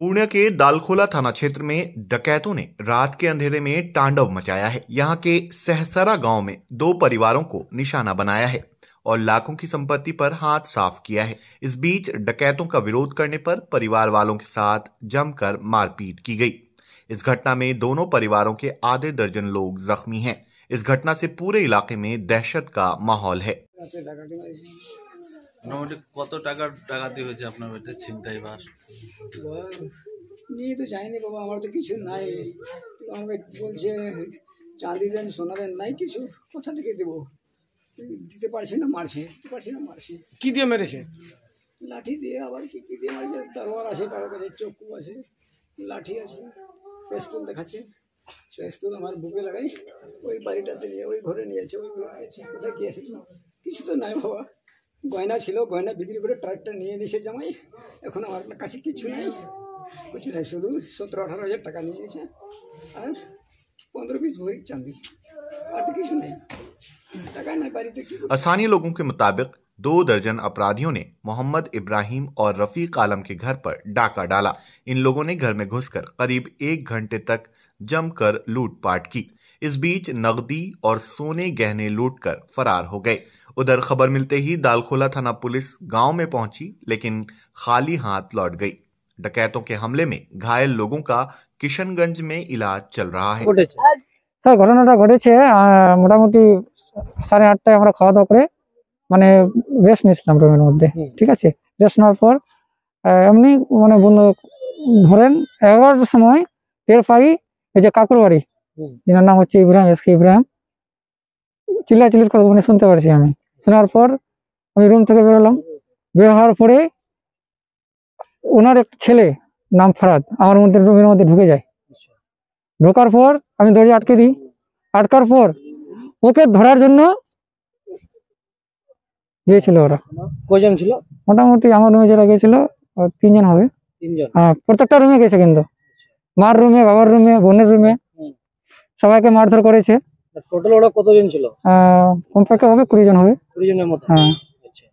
पूर्णिया के दालखोला थाना क्षेत्र में डकैतों ने रात के अंधेरे में तांडव मचाया है यहाँ के सहसरा गांव में दो परिवारों को निशाना बनाया है और लाखों की संपत्ति पर हाथ साफ किया है इस बीच डकैतों का विरोध करने पर परिवार वालों के साथ जमकर मारपीट की गई इस घटना में दोनों परिवारों के आधे दर्जन लोग जख्मी हैं इस घटना से पूरे इलाके में दहशत का माहौल है মোটামুটি কত টাকার দিয়ে হয়েছে আপনার বাড়িতে ছিনতাই বা নিয়ে তো যাইনি বাবা আমার তো কিছু নাই আমাকে বলছে চাঁদি দেন সোনা দেন নাই কিছু কোথা থেকে দেবো দিতে পারছি না মারছে দিতে পারছি না মারছে কি দিয়ে মেরেছে লাঠি দিয়ে আবার কি কি দিয়ে মারছে তরোয়ার আছে কারো কাছে চক্ষু আছে লাঠি আছে পেস্তুল দেখাচ্ছে পেস্তুল আমার বুকে লাগাই ওই বাড়িটাতে নিয়ে ওই ঘরে নিয়েছে ওই ঘরে নিয়েছে কোথায় কী আছে কিছু তো নাই বাবা गयना छो गयना बिक्री कर ट्रैक्टर नहीं এনেছে जमाई এখন আমার কাছে কিছু নেই কিছু নেই শুধু সতেরো আঠারো হাজার টাকা নিয়ে গেছে पंद्रह बीस भरी चांदी और तो किस नहीं स्थानीय लोगों के मुताबिक दो दर्जन अपराधियों ने मोहम्मद इब्राहिम और रफीक आलम के घर पर डाका डाला इन लोगों ने घर में घुसकर करीब एक घंटे तक जमकर लूटपाट की इस बीच नकदी और सोने गहने लूटकर फरार हो गए उधर खबर मिलते ही दालखोला थाना पुलिस गांव में पहुंची लेकिन खाली हाथ लौट गई डकैतों के हमले में घायल लोगों का किशनगंज में इलाज चल रहा है सर घटना मोटामुटी साढ़े आठटा खावा दावा कर मैं रेस्ट नहीं मध्य ठीक है रेस्ट नार बंद धरें एगारोटार समय टेर पाई যেনার নাম হচ্ছে ইব্রাহিম এস কে ইব্রাহিম চিল্লির কথা মানে শুনতে পারছি আমি শোনার পর আমি রুম থেকে বেরোলাম বের হওয়ার পরে ওনার একটা ছেলে নাম ফারাদ আমার মধ্যে রুমের মধ্যে ঢুকে যায় ঢোকার পর আমি দরজা আটকে দিই আটকার পর ওকে ধরার জন্য গিয়েছিল ওরা কজন ছিল মোটামুটি আমার রুমে যারা গিয়েছিল তিনজন হবে হ্যাঁ প্রত্যেকটা রুমে গেছে কিন্তু মার রুমে বাবার রুমে বোনের রুমে সবাইকে মারধর করেছে টোটাল ওরা কতজন ছিল কমপক্ষে হবে কুড়ি জন হবে কুড়ি জনের মতো হ্যাঁ আচ্ছা।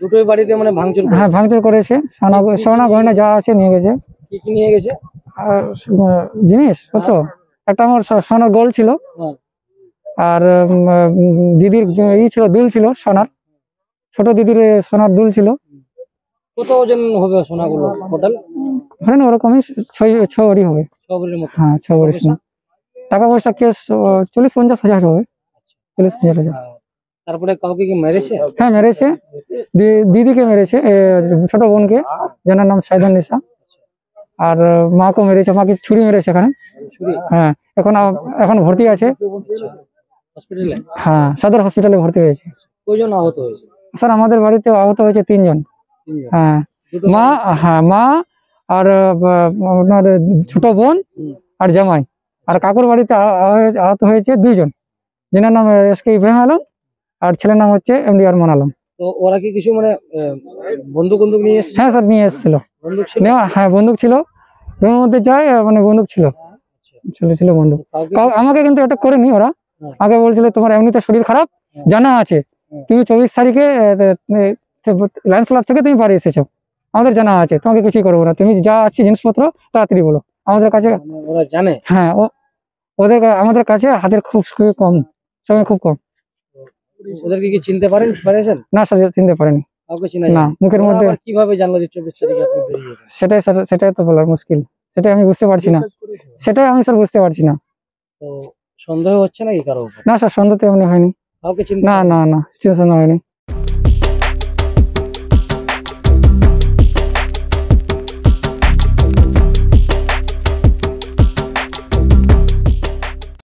দুটোই বাড়িতে মানে ভাঙচুর হ্যাঁ ভাঙচুর করেছে সোনা সোনা গয়না যা আছে নিয়ে গেছে কি কি নিয়ে গেছে আর জিনিস কত হ্যাঁ। একটা আমার সোনার গোল ছিল হ্যাঁ। আর দিদির ই ছিল দুল ছিল সোনার ছোট দিদির সোনার দুল ছিল কত ওজন হবে সোনাগুলো টোটাল ধরেন ওরকমই ছয় ছ হবে হ্যাঁ ছ বড়ি সোনা টাকা পয়সা কেস চল্লিশ পঞ্চাশ হাজার হবে চল্লিশ আচ্ছা। পঞ্চাশ হাজার তারপরে কাউকে কি মেরেছে হ্যাঁ মেরেছে দিদিকে মেরেছে ছোট বোনকে যেনার নাম সাইদান নিসা আর মাকে মেরেছে মাকে ছুরি মেরেছে এখানে হ্যাঁ এখন এখন ভর্তি আছে হ্যাঁ সদর হসপিটালে ভর্তি হয়েছে কয়জন আহত হয়েছে স্যার আমাদের বাড়িতে আহত হয়েছে তিনজন হ্যাঁ মা হ্যাঁ মা আর আপনার ছোট বোন আর জামাই আর কাকুর বাড়িতে আহত হয়েছে দুইজন যেনার নাম এস কে ইব্রাহিম আলম আর ছেলের নাম হচ্ছে এমডি আরমন আলম ওরা কি কিছু মানে বন্দুক বন্দুক নিয়ে এসেছিল হ্যাঁ স্যার নিয়ে এসেছিল হ্যাঁ বন্দুক ছিল রুমের মধ্যে যায় মানে বন্দুক ছিল ছেলে আচ্ছা। ছিল বন্দুক আমাকে কিন্তু এটা করেনি ওরা হ্যাঁ। আগে বলছিল তোমার এমনিতে শরীর খারাপ হ্যাঁ। জানা আছে হ্যাঁ। তুমি চব্বিশ তারিখে লাইন্স ক্লাব থেকে তুমি বাড়ি এসেছো আমাদের জানা আছে তোমাকে কিছুই করবো না তুমি যা আছে জিনিসপত্র তাড়াতাড়ি বলো আমাদের কাছে মানে ওরা জানে হ্যাঁ ওদের আমাদের কাছে হাতের খুব কম সময় খুব কম ওদেরকে কি চিনতে পারেন পারেছেন না স্যার চিনতে পারেনি না মুখের মধ্যে কিভাবে সেটাই স্যার সেটাই তো বলার মুশকিল সেটাই আমি বুঝতে পারছি না সেটাই আমি স্যার বুঝতে পারছি না সন্দেহ হচ্ছে নাকি না স্যার সন্দেহ হয়নি না না না হয়নি